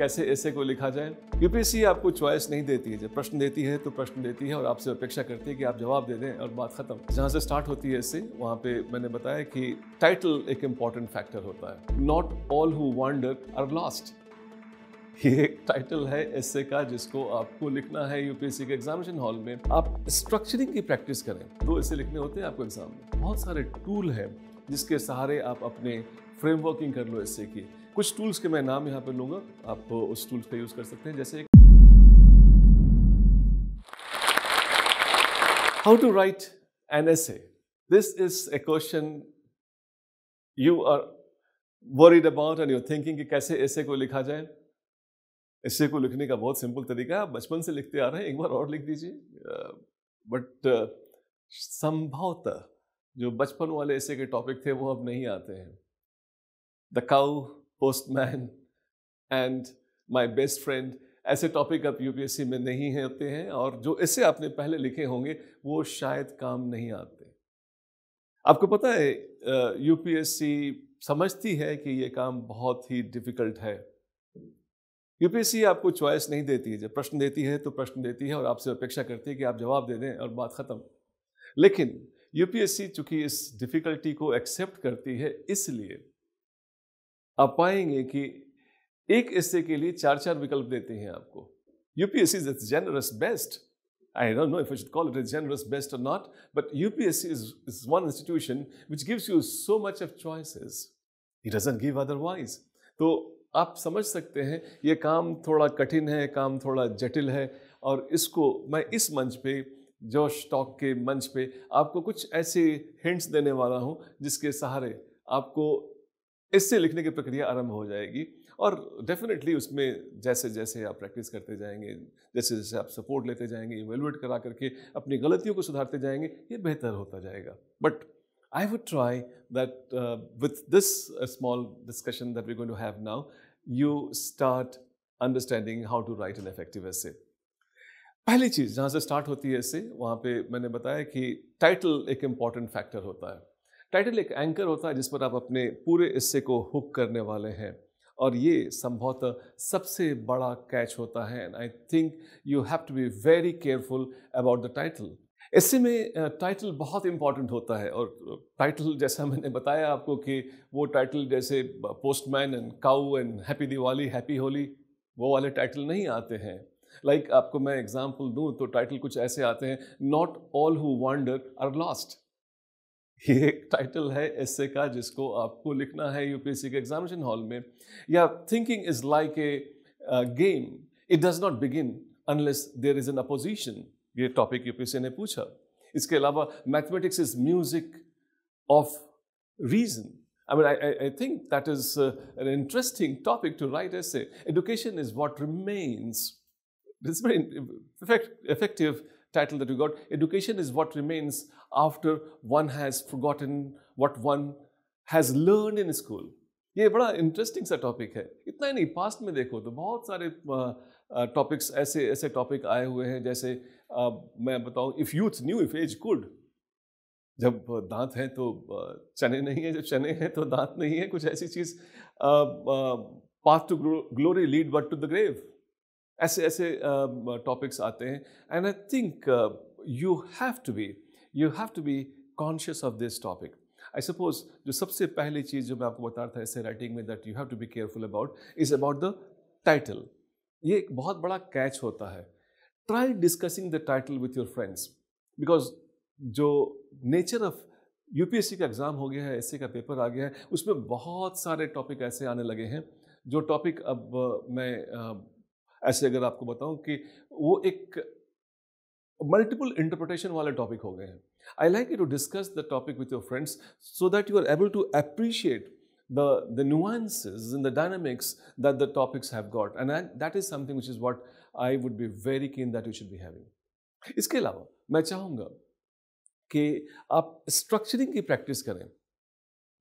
कैसे ऐसे को लिखा जाए यूपीएससी आपको चॉइस नहीं देती है जब प्रश्न देती है तो प्रश्न देती है और आपसे अपेक्षा करती है कि आप जवाब दे दें और बात खत्म जहाँ से स्टार्ट होती है ऐसे वहाँ पे मैंने बताया कि टाइटल एक इम्पॉर्टेंट फैक्टर होता है not all who wander are lost ये एक टाइटल है ऐसे का जिसको आपको लिखना है यूपीएससी के एग्जामिनेशन हॉल में आप स्ट्रक्चरिंग की प्रैक्टिस करें तो ऐसे लिखने होते हैं आपको एग्जाम में बहुत सारे टूल हैं जिसके सहारे आप अपने फ्रेमवर्किंग कर लो ऐसे की कुछ टूल्स के मैं नाम यहाँ पर लूँगा आप उस टूल्स का यूज़ कर सकते हैं जैसे How to write an essay. This is a question you are worried about and you're thinking कि कैसे ऐसे को लिखा जाए ऐसे को लिखने का बहुत सिंपल तरीका है आप बचपन से लिखते आ रहे हैं एक बार और लिख दीजिए बट uh, uh, संभवतः जो बचपन वाले ऐसे के टॉपिक थे वो अब नहीं आते हैं the cow postman and my best friend ऐसे टॉपिक अब यूपीएससी में नहीं होते हैं और जो इससे आपने पहले लिखे होंगे वो शायद काम नहीं आते आपको पता है यूपीएससी समझती है कि ये काम बहुत ही डिफ़िकल्ट है यूपीएससी आपको चॉइस नहीं देती है जब प्रश्न देती है तो प्रश्न देती है और आपसे अपेक्षा करती है कि आप जवाब दे दें और बात ख़त्म लेकिन यूपीएससी चूंकि इस डिफ़िकल्टी को एक्सेप्ट करती है इसलिए आप पाएंगे कि एक ऐसे के लिए चार चार विकल्प देते हैं आपको UPSC is it's generous best I don't know if should call it is generous best और not but UPSC is is one institution which gives you so much of choices it doesn't give otherwise तो आप समझ सकते हैं ये काम थोड़ा कठिन है काम थोड़ा जटिल है और इसको मैं इस मंच पे जोश टॉक के मंच पे आपको कुछ ऐसे हिंट्स देने वाला हूँ जिसके सहारे आपको इससे लिखने की प्रक्रिया आरंभ हो जाएगी और डेफिनेटली उसमें जैसे जैसे आप प्रैक्टिस करते जाएंगे जैसे जैसे आप सपोर्ट लेते जाएंगे इवेलुएट करा करके अपनी गलतियों को सुधारते जाएंगे ये बेहतर होता जाएगा but I would try that with this small discussion that we going to have now you start understanding how to write an write an पहली चीज़ जहाँ से स्टार्ट होती है ऐसे वहाँ पे मैंने बताया कि टाइटल एक इम्पॉर्टेंट फैक्टर होता है टाइटल एक एंकर होता है जिस पर आप अपने पूरे हिस्से को हुक करने वाले हैं और ये संभवतः सबसे बड़ा कैच होता है and I think you have to be very careful about the title ऐसे में टाइटल बहुत इम्पॉर्टेंट होता है और टाइटल जैसा मैंने बताया आपको कि वो टाइटल जैसे postman and cow and happy Diwali happy Holi वो वाले टाइटल नहीं आते हैं लाइक like, आपको मैं एग्जाम्पल दूँ तो टाइटल कुछ ऐसे आते हैं not all who wander are lost ये एक टाइटल है ऐसे का जिसको आपको लिखना है यूपीएससी के एग्जामिनेशन हॉल में या thinking is like a game it does not begin unless there is an opposition ये टॉपिक यूपीएससी ने पूछा इसके अलावा mathematics is music of reason I mean, I, I think that is uh, an interesting topic to write essay. Education is what remains. It's very effect, effective title that we got Education is what remains after one has forgotten what one has learned in school. ये बड़ा interesting सा topic है इतना ही नहीं past में देखो तो बहुत सारे टॉपिक्स ऐसे ऐसे टॉपिक आए हुए हैं जैसे uh, मैं बताऊं if youth knew if age could जब दांत हैं तो चने नहीं है जब चने हैं तो दांत नहीं है कुछ ऐसी चीज़ path to glory lead but to the grave ऐसे ऐसे टॉपिक्स आते हैं and I think you have to be you have to be conscious of this topic I suppose जो सबसे पहली चीज़ जो मैं आपको बता रहा था ऐसे राइटिंग में that you have to be careful about is about the title ये एक बहुत बड़ा कैच होता है try discussing the title with your friends because जो नेचर ऑफ यूपीएससी का एग्ज़ाम हो गया है एस का पेपर आ गया है उसमें बहुत सारे टॉपिक ऐसे आने लगे हैं जो टॉपिक अब मैं ऐसे अगर आपको बताऊं कि वो एक मल्टीपल इंटरप्रटेशन वाले टॉपिक हो गए हैं I like you to discuss the topic with your friends so that you are able to appreciate the the nuances in the dynamics that the topics have got and I, that is something which is what I would be very keen that you should be इसके अलावा मैं चाहूँगा कि आप structuring की practice करें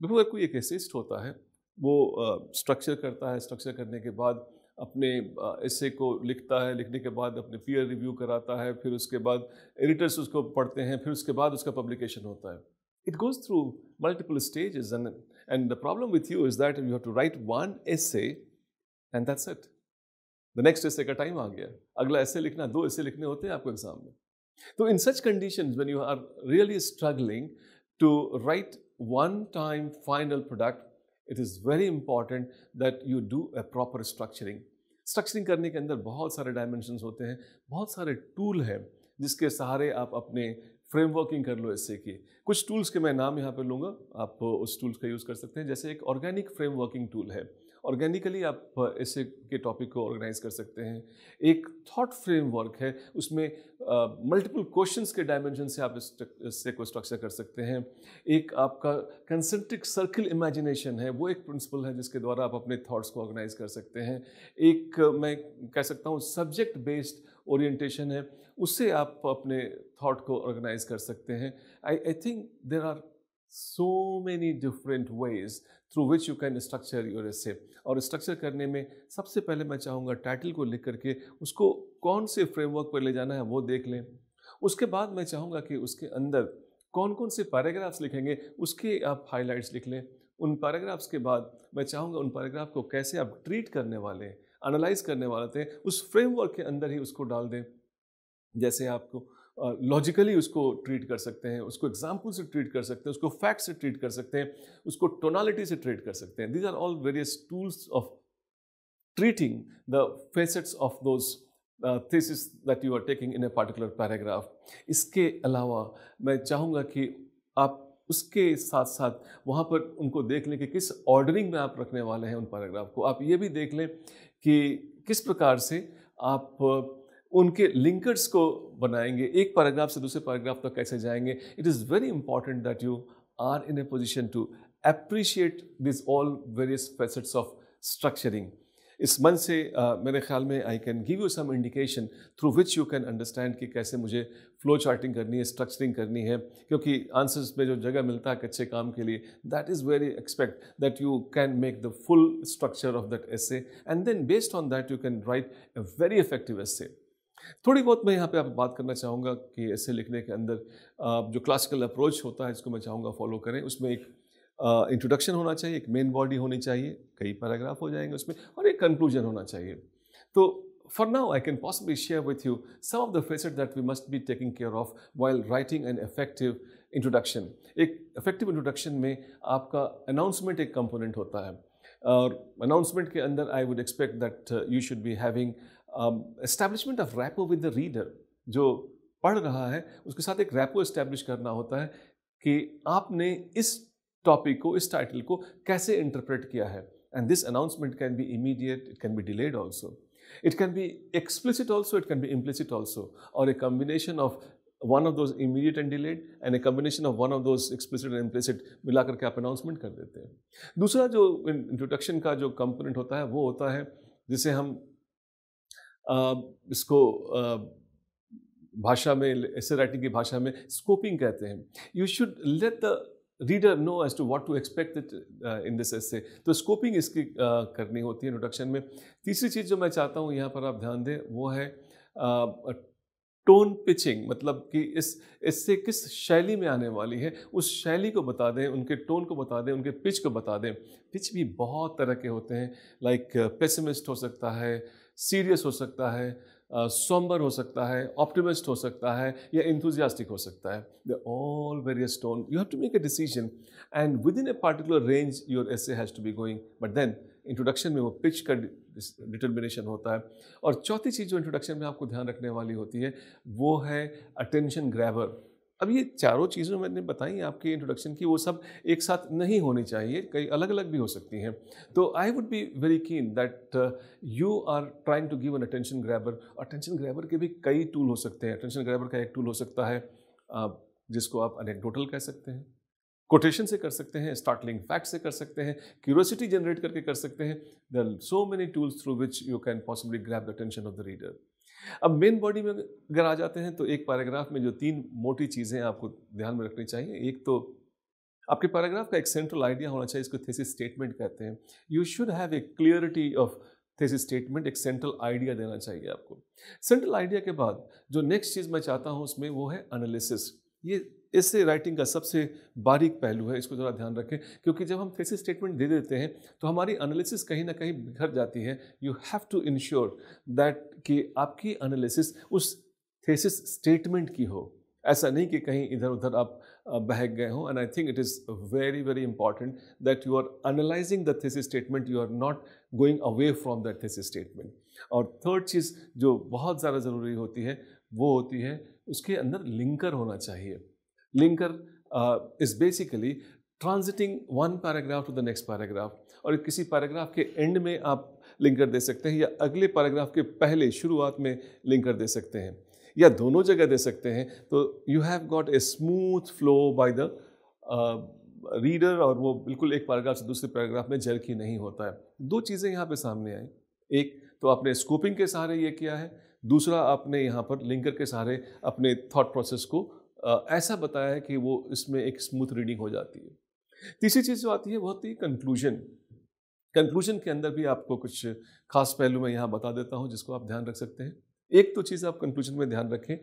before कोई एक एसिस्ट होता है वो स्ट्रक्चर uh, करता है स्ट्रक्चर करने के बाद अपने ऐसे को लिखता है लिखने के बाद अपने पीयर रिव्यू कराता है फिर उसके बाद एडिटर्स उसको पढ़ते हैं फिर उसके बाद उसका पब्लिकेशन होता है it goes through multiple stage and and the problem with you is that you have to write one essay and that's it the next essay का टाइम आ गया अगला ऐसे लिखना दो ऐसे लिखने होते हैं आपको एग्जाम में तो in such condition when you are really struggling to write one time final product it is very important that you do a proper structuring structuring करने के अंदर बहुत सारे डायमेंशन होते हैं बहुत सारे टूल हैं जिसके सहारे आप अपने फ्रेमवर्किंग कर लो इससे की कुछ टूल्स के मैं नाम यहाँ पर लूँगा आप उस टूल्स का यूज़ कर सकते हैं जैसे एक ऑर्गेनिक फ्रेमवर्किंग टूल है ऑर्गेनिकली आप ऐसे के टॉपिक को ऑर्गेनाइज कर सकते हैं एक थॉट फ्रेमवर्क है उसमें मल्टीपल uh, क्वेश्चन के डायमेंशन से आप इससे को स्ट्रक्चर कर सकते हैं एक आपका कंसेंट्रिक सर्किल इमेजिनेशन है वो एक प्रिंसिपल है जिसके द्वारा आप अपने थॉट्स को ऑर्गेनाइज कर सकते हैं एक मैं कह सकता हूँ सब्जेक्ट बेस्ड ओरिएंटेशन है उससे आप अपने थॉट को ऑर्गेनाइज कर सकते हैं I I think there are many different ways through which you can structure structure essay और स्ट्रक्चर करने में सबसे पहले मैं चाहूँगा टाइटल को लिख करके उसको कौन से फ्रेमवर्क पर ले जाना है वो देख लें उसके बाद मैं चाहूँगा कि उसके अंदर कौन कौन से पैराग्राफ्स लिखेंगे उसके आप हाईलाइट्स लिख लें उन पैराग्राफ्स के बाद मैं चाहूँगा उन पैराग्राफ को कैसे आप ट्रीट करने वाले हैं एनालाइज करने वाले थे उस फ्रेमवर्क के अंदर ही उसको डाल दें जैसे आपको लॉजिकली उसको ट्रीट कर सकते हैं उसको एग्जाम्पल से ट्रीट कर सकते हैं उसको फैक्ट से ट्रीट कर सकते हैं उसको टोनालिटी से ट्रीट कर सकते हैं these are all various tools of treating the facets of those thesis that you are taking in a particular paragraph इसके अलावा मैं चाहूँगा कि आप उसके साथ साथ वहाँ पर उनको देख लें कि किस ऑर्डरिंग में आप रखने वाले हैं उन पैराग्राफ को आप ये भी देख लें कि किस प्रकार से आप उनके लिंकर्स को बनाएंगे एक पैराग्राफ से दूसरे पैराग्राफ तक कैसे जाएंगे it is very important that you are in a position to appreciate this all various facets of structuring इस मन से uh, मेरे ख्याल में I can give you some indication through which you can understand कि कैसे मुझे फ्लो चार्टिंग करनी है स्ट्रक्चरिंग करनी है क्योंकि आंसर्स में जो जगह मिलता है कच्चे काम के लिए that is very expect that you can make the full structure of that essay and then based on that you can write a very effective essay थोड़ी बहुत मैं यहाँ पे आप बात करना चाहूँगा कि ऐसे लिखने के अंदर जो क्लासिकल अप्रोच होता है जिसको मैं चाहूँगा फॉलो करें उसमें एक इंट्रोडक्शन होना चाहिए एक मेन बॉडी होनी चाहिए कई पैराग्राफ हो जाएंगे उसमें और एक कंक्लूजन होना चाहिए तो for now I can possibly share with you some of the facet that we must be taking care of while writing and effective introduction एक इफेक्टिव इंट्रोडक्शन में आपका अनाउंसमेंट एक कंपोनेंट होता है और अनाउंसमेंट के अंदर I would expect that you should be having establishment of rapport with the reader जो पढ़ रहा है उसके साथ एक रैपो इस्टेब्लिश करना होता है कि आपने इस टॉपिक को इस टाइटल को कैसे इंटरप्रेट किया है and this announcement can be immediate it can be delayed also it can be explicit also it can be implicit also और a combination of one of those immediate and delayed and a combination of one of those explicit and implicit मिला करके आप announcement कर देते हैं दूसरा जो introduction का जो कंपोनेंट होता है वो होता है जिसे हम इसको भाषा में ऐसे राइटिंग की भाषा में स्कोपिंग कहते हैं you should let the reader know as to what to expect in this से तो स्कोपिंग इसकी uh, करनी होती है इंट्रोडक्शन में तीसरी चीज़ जो मैं चाहता हूँ यहाँ पर आप ध्यान दें वो है टोन uh, पिचिंग मतलब कि इस इससे किस शैली में आने वाली है उस शैली को बता दें उनके टोन को बता दें उनके पिच को बता दें पिच भी बहुत तरह के होते हैं लाइक like, पेसिमिस्ट हो सकता है सीरियस हो सकता है सोम्बर हो सकता है ऑप्टिमिस्ट हो सकता है या इंथुजियास्टिक हो सकता है the all various tone you have to make a decision and within a particular range your essay has to be going but then introduction में वो पिच का डिटर्मिनेशन होता है और चौथी चीज़ जो इंट्रोडक्शन में आपको ध्यान रखने वाली होती है वो है अटेंशन ग्रैबर अब ये चारों चीज़ें मैंने बताई आपके इंट्रोडक्शन की वो सब एक साथ नहीं होनी चाहिए कई अलग अलग भी हो सकती हैं तो I would be very keen that you are trying to give an attention grabber attention grabber के भी कई टूल हो सकते हैं अटेंशन ग्रैबर का एक टूल हो सकता है जिसको आप अनेकडोटल कह सकते हैं कोटेशन से कर सकते हैं स्टार्टलिंग फैक्ट से कर सकते हैं क्यूरोसिटी जनरेट करके कर सकते हैं there so many tools through which you can possibly grab the attention of the reader अब मेन बॉडी में अगर आ जाते हैं तो एक पैराग्राफ में जो तीन मोटी चीज़ें आपको ध्यान में रखनी चाहिए एक तो आपके पैराग्राफ का एक सेंट्रल आइडिया होना चाहिए इसको थेसिस स्टेटमेंट कहते हैं you should have a clarity of thesis statement एक सेंट्रल आइडिया देना चाहिए आपको सेंट्रल आइडिया के बाद जो नेक्स्ट चीज़ मैं चाहता हूँ उसमें वो है एनालिसिस ये इससे राइटिंग का सबसे बारीक पहलू है इसको ज़रा ध्यान रखें क्योंकि जब हम थेसिस स्टेटमेंट दे देते हैं तो हमारी एनालिसिस कहीं ना कहीं बिखर जाती है you have to ensure that कि आपकी एनालिसिस उस थेसिस स्टेटमेंट की हो ऐसा नहीं कि कहीं इधर उधर आप बहक गए हों and I think it is very very important that you are analysing the thesis statement you are not going away from that thesis statement और थर्ड चीज़ जो बहुत ज़्यादा ज़रूरी होती है वो होती है उसके अंदर लिंकर होना चाहिए linker is basically transiting one paragraph to the next paragraph और किसी पैराग्राफ के एंड में आप लिंकर दे सकते हैं या अगले पैराग्राफ के पहले शुरुआत में लिंकर दे सकते हैं या दोनों जगह दे सकते हैं तो you have got a smooth flow by the reader और वो बिल्कुल एक पैराग्राफ से दूसरे पैराग्राफ में जर्की नहीं होता है दो चीज़ें यहाँ पे सामने आई एक तो आपने स्कोपिंग के सहारे ये किया है दूसरा आपने यहाँ पर लिंकर के सहारे अपने थॉट प्रोसेस को ऐसा बताया है कि वो इसमें एक स्मूथ रीडिंग हो जाती है तीसरी चीज़ जो आती है वह होती है कंक्लूजन कंक्लूजन के अंदर भी आपको कुछ खास पहलू मैं यहाँ बता देता हूँ जिसको आप ध्यान रख सकते हैं एक तो चीज़ आप कंक्लूजन में ध्यान रखें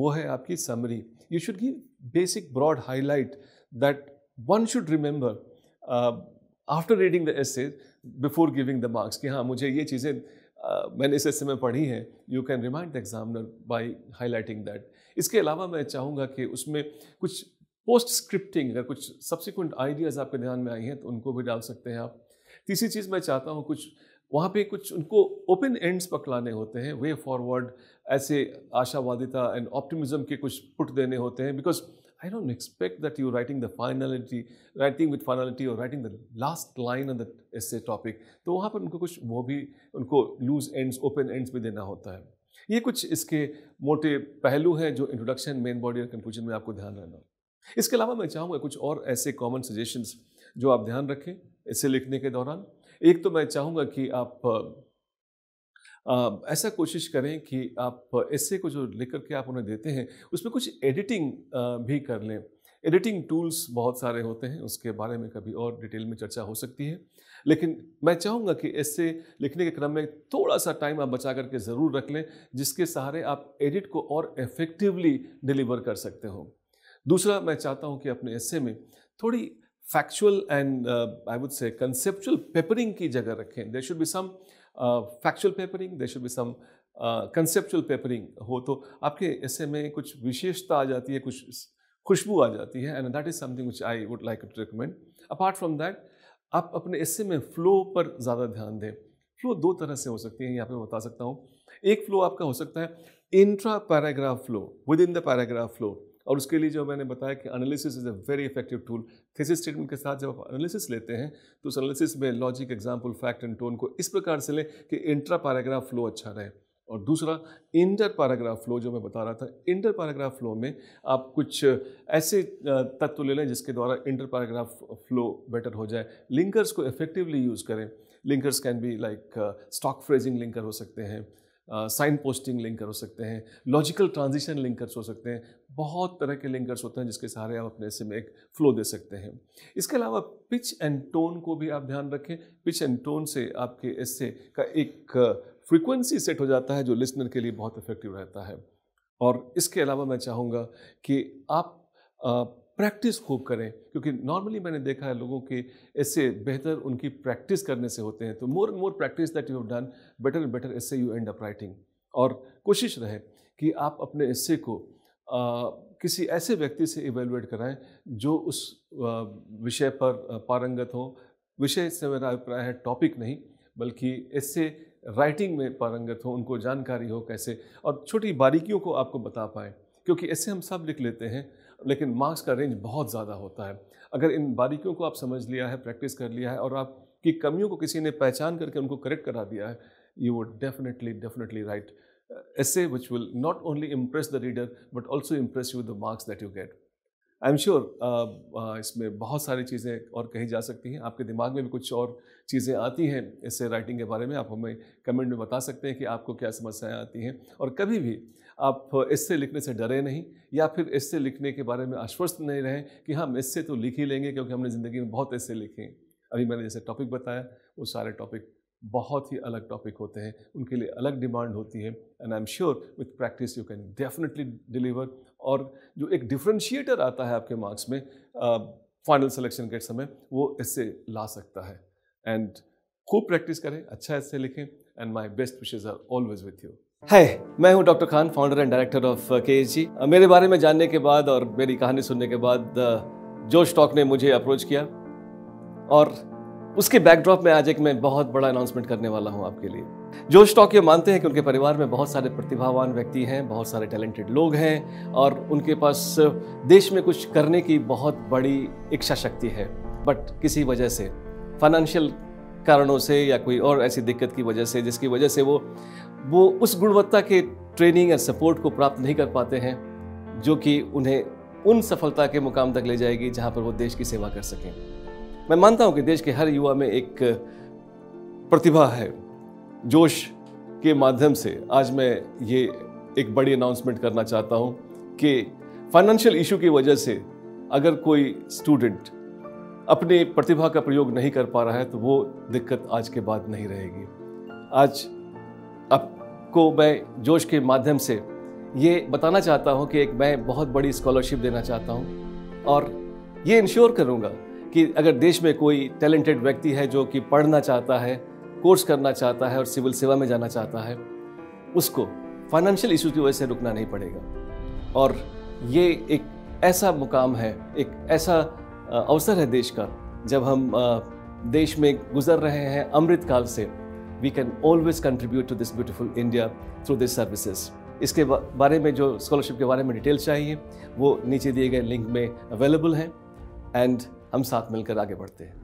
वो है आपकी summary you should give basic broad highlight that one should remember after reading the essay before giving the marks कि हाँ मुझे ये चीज़ें uh, मैंने इस एसे में पढ़ी हैं you can remind the examiner by highlighting that इसके अलावा मैं चाहूँगा कि उसमें कुछ पोस्ट स्क्रिप्टिंग अगर कुछ सब्सिक्वेंट आइडियाज़ आपके ध्यान में आई हैं तो उनको भी डाल सकते हैं आप तीसरी चीज़ मैं चाहता हूँ कुछ वहाँ पे कुछ उनको ओपन एंड्स पकड़ाने होते हैं वे फॉरवर्ड ऐसे आशावादिता एंड ऑप्टिमिज्म के कुछ पुट देने होते हैं because I don't expect that you writing the finality writing with finality और writing the last line on the essay topic तो वहाँ पर उनको कुछ वो भी उनको लूज एंड्स ओपन एंड्स भी देना होता है ये कुछ इसके मोटे पहलू हैं जो इंट्रोडक्शन मेन बॉडी और कंक्लूजन में आपको ध्यान रहना इसके अलावा मैं चाहूँगा कुछ और ऐसे कॉमन सजेशंस जो आप ध्यान रखें इसे लिखने के दौरान एक तो मैं चाहूँगा कि आप आ, ऐसा कोशिश करें कि आप ऐसे को जो लिख करके आप उन्हें देते हैं उसमें कुछ एडिटिंग भी कर लें एडिटिंग टूल्स बहुत सारे होते हैं उसके बारे में कभी और डिटेल में चर्चा हो सकती है लेकिन मैं चाहूँगा कि ऐसे लिखने के क्रम में थोड़ा सा टाइम आप बचा करके ज़रूर रख लें जिसके सहारे आप एडिट को और इफेक्टिवली डिलीवर कर सकते हो दूसरा मैं चाहता हूँ कि अपने ऐसे में थोड़ी factual and I would say conceptual peppering की जगह रखें there should be some factual peppering there should be some conceptual peppering हो तो आपके ऐसे में कुछ विशेषता आ जाती है कुछ खुशबू आ जाती है and that is something which I would like to recommend apart from that आप अपने ऐसे में फ्लो पर ज़्यादा ध्यान दें फ्लो दो तरह से हो सकती है यहाँ पे मैं बता सकता हूँ एक फ्लो आपका हो सकता है intra paragraph flow within the paragraph flow और उसके लिए जो मैंने बताया कि analysis is a very effective tool thesis statement के साथ जब आप एनालिसिस लेते हैं तो उस एनालिसिस में logic example fact and tone को इस प्रकार से लें कि इंट्रा पैराग्राफ फ्लो अच्छा रहे और दूसरा इंटर पैराग्राफ फ्लो जो मैं बता रहा था इंटर पैराग्राफ फ्लो में आप कुछ ऐसे तत्व ले लें जिसके द्वारा इंटर पैराग्राफ फ्लो बेटर हो जाए लिंकर्स को इफेक्टिवली यूज़ करें linkers can be like stock phrasing linker हो सकते हैं साइन पोस्टिंग लिंकर हो सकते हैं लॉजिकल ट्रांजिशन लिंकर्स हो सकते हैं बहुत तरह के लिंकर्स होते हैं जिसके सहारे आप अपने में एक फ्लो दे सकते हैं इसके अलावा पिच एंड टोन को भी आप ध्यान रखें पिच एंड टोन से आपके ऐसे का एक फ्रीक्वेंसी सेट हो जाता है जो लिसनर के लिए बहुत इफेक्टिव रहता है और इसके अलावा मैं चाहूँगा कि आप प्रैक्टिस खूब करें क्योंकि नॉर्मली मैंने देखा है लोगों के इससे बेहतर उनकी प्रैक्टिस करने से होते हैं तो more and more practice that you have done better and better इससे यू एंड अप राइटिंग और कोशिश रहे कि आप अपने इससे को आ, किसी ऐसे व्यक्ति से इवेलुएट कराएं जो उस विषय पर पारंगत हो विषय से मेरा अभिप्राय है टॉपिक नहीं बल्कि इससे राइटिंग में पारंगत हो उनको जानकारी हो कैसे और छोटी बारीकियों को आपको बता पाएँ क्योंकि ऐसे हम सब लिख लेते हैं लेकिन मार्क्स का रेंज बहुत ज़्यादा होता है अगर इन बारीकियों को आप समझ लिया है प्रैक्टिस कर लिया है और आपकी कमियों को किसी ने पहचान करके उनको करेक्ट करा दिया है you would definitely definitely write a which will not only impress the reader but also impress you the marks that you get I am sure इसमें बहुत सारी चीज़ें और कही जा सकती हैं आपके दिमाग में भी कुछ और चीज़ें आती हैं इससे राइटिंग के बारे में आप हमें कमेंट में बता सकते हैं कि आपको क्या समस्याएं आती हैं और कभी भी आप इससे लिखने से डरे नहीं या फिर इससे लिखने के बारे में आश्वस्त नहीं रहें कि हम इससे तो लिख ही लेंगे क्योंकि हमने ज़िंदगी में बहुत ऐसे लिखे हैं अभी मैंने जैसे टॉपिक बताया वो सारे टॉपिक बहुत ही अलग टॉपिक होते हैं उनके लिए अलग डिमांड होती है and I am sure with practice you can definitely deliver और जो एक डिफ्रेंशिएटर आता है आपके मार्क्स में फाइनल सिलेक्शन के समय वो इससे ला सकता है एंड खूब प्रैक्टिस करें अच्छा इससे लिखें and my best wishes are always with you है मैं हूं doctor Khan founder and director of K G मेरे बारे में जानने के बाद और मेरी कहानी सुनने के बाद जोश टॉक ने मुझे अप्रोच किया और उसके बैकड्रॉप में आज एक मैं बहुत बड़ा अनाउंसमेंट करने वाला हूँ आपके लिए जोश टॉक ये मानते हैं कि उनके परिवार में बहुत सारे प्रतिभावान व्यक्ति हैं बहुत सारे टैलेंटेड लोग हैं और उनके पास देश में कुछ करने की बहुत बड़ी इच्छा शक्ति है बट किसी वजह से फाइनेंशियल कारणों से या कोई और ऐसी दिक्कत की वजह से जिसकी वजह से वो वो उस गुणवत्ता के ट्रेनिंग या सपोर्ट को प्राप्त नहीं कर पाते हैं जो कि उन्हें उन सफलता के मुकाम तक ले जाएगी जहाँ पर वो देश की सेवा कर सकें मैं मानता हूँ कि देश के हर युवा में एक प्रतिभा है जोश के माध्यम से आज मैं ये एक बड़ी अनाउंसमेंट करना चाहता हूँ कि फाइनेंशियल इशू की वजह से अगर कोई स्टूडेंट अपनी प्रतिभा का प्रयोग नहीं कर पा रहा है तो वो दिक्कत आज के बाद नहीं रहेगी आज आपको मैं जोश के माध्यम से ये बताना चाहता हूँ कि एक मैं बहुत बड़ी स्कॉलरशिप देना चाहता हूँ और ये इंश्योर करूँगा कि अगर देश में कोई टैलेंटेड व्यक्ति है जो कि पढ़ना चाहता है कोर्स करना चाहता है और सिविल सेवा में जाना चाहता है उसको फाइनेंशियल इशू की वजह से रुकना नहीं पड़ेगा और ये एक ऐसा मुकाम है एक ऐसा अवसर है देश का जब हम देश में गुजर रहे हैं अमृत काल से we can always contribute to this beautiful India through this services इसके बारे में जो स्कॉलरशिप के बारे में डिटेल चाहिए वो नीचे दिए गए लिंक में अवेलेबल हैं एंड हम साथ मिलकर आगे बढ़ते हैं